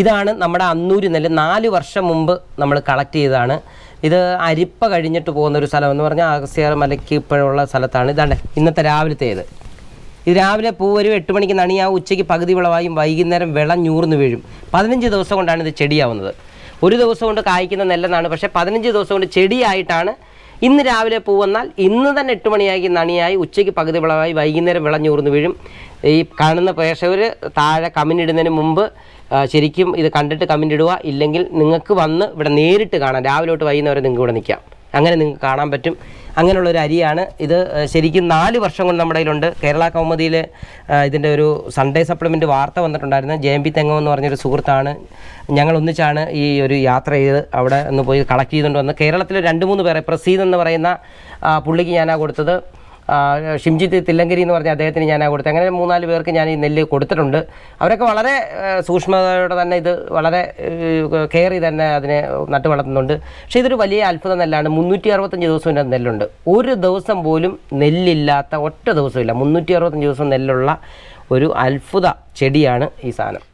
ഇതാണ് നമ്മുടെ അന്നൂർ നെല്ല് നാല് വർഷം മുമ്പ് നമ്മൾ കളക്ട് ചെയ്തതാണ് ഇത് അരിപ്പ കഴിഞ്ഞിട്ട് പോകുന്ന ഒരു സ്ഥലം എന്ന് പറഞ്ഞാൽ അഗസ്യാർ മലയ്ക്ക് ഇപ്പോഴുള്ള സ്ഥലത്താണ് ഇതാണ് ഇന്നത്തെ രാവിലത്തേത് ഇത് രാവിലെ പൂ വരും എട്ട് മണിക്ക് നണിയാവും ഉച്ചയ്ക്ക് പകുതി വിളവായും വൈകുന്നേരം വിളഞ്ഞൂർന്ന് വീഴും പതിനഞ്ച് ദിവസം കൊണ്ടാണ് ഇത് ചെടിയാവുന്നത് ഒരു ദിവസം കൊണ്ട് കായ്ക്കുന്ന നെല്ലെന്നാണ് പക്ഷേ പതിനഞ്ച് ദിവസം കൊണ്ട് ചെടിയായിട്ടാണ് ഇന്ന് രാവിലെ പൂ വന്നാൽ ഇന്ന് തന്നെ എട്ട് മണിയായി നണിയായി ഉച്ചയ്ക്ക് പകുതി വിളവായി വൈകുന്നേരം വിളഞ്ഞൂർന്ന് വീഴും ഈ കാണുന്ന പ്രേക്ഷകർ താഴെ കമ്മിനിടുന്നതിന് മുമ്പ് ശരിക്കും ഇത് കണ്ടിട്ട് കമ്മിനിടുക ഇടുക ഇല്ലെങ്കിൽ നിങ്ങൾക്ക് വന്ന് ഇവിടെ നേരിട്ട് കാണാം രാവിലോട്ട് തൊട്ട് വൈകുന്നേരം നിങ്ങൾക്ക് ഇവിടെ നിൽക്കാം അങ്ങനെ നിങ്ങൾക്ക് കാണാൻ പറ്റും അങ്ങനെയുള്ള ഒരു അരിയാണ് ഇത് ശരിക്കും നാല് വർഷം കൊണ്ട് നമ്മുടെ കയ്യിലുണ്ട് കേരള കൗമുദിയിൽ ഇതിൻ്റെ ഒരു സൺഡേ സപ്ലിമെൻറ്റ് വാർത്ത വന്നിട്ടുണ്ടായിരുന്നു ജെ എം പി തെങ്ങം എന്ന് പറഞ്ഞൊരു സുഹൃത്താണ് ഞങ്ങൾ ഒന്നിച്ചാണ് ഈ ഒരു യാത്ര ചെയ്ത് അവിടെ ഒന്ന് പോയി കളക്ട് ചെയ്തുകൊണ്ട് വന്നത് കേരളത്തിൽ രണ്ട് മൂന്ന് പേരെ പ്രസീദ് എന്ന് പറയുന്ന പുള്ളിക്ക് ഞാനാണ് കൊടുത്തത് ഷിംജിത്ത് തില്ലങ്കരി എന്ന് പറഞ്ഞ അദ്ദേഹത്തിന് ഞാൻ ആ കൊടുത്തത് അങ്ങനെ മൂന്നാല് പേർക്ക് ഞാൻ ഈ നെല്ല് കൊടുത്തിട്ടുണ്ട് അവരൊക്കെ വളരെ സൂക്ഷ്മതയോടെ തന്നെ ഇത് വളരെ കെയർ ചെയ്ത് തന്നെ അതിനെ നട്ടു വളർത്തുന്നുണ്ട് പക്ഷേ ഇതൊരു വലിയ അത്ഭുത നെല്ലാണ് മുന്നൂറ്റി അറുപത്തഞ്ച് ദിവസം ഇതിൻ്റെ നെല്ലുണ്ട് ഒരു ദിവസം പോലും നെല്ലില്ലാത്ത ഒറ്റ ദിവസമില്ല മുന്നൂറ്റി അറുപത്തഞ്ച് ദിവസം നെല്ലുള്ള ഒരു അത്ഭുത ചെടിയാണ് ഈ സാധനം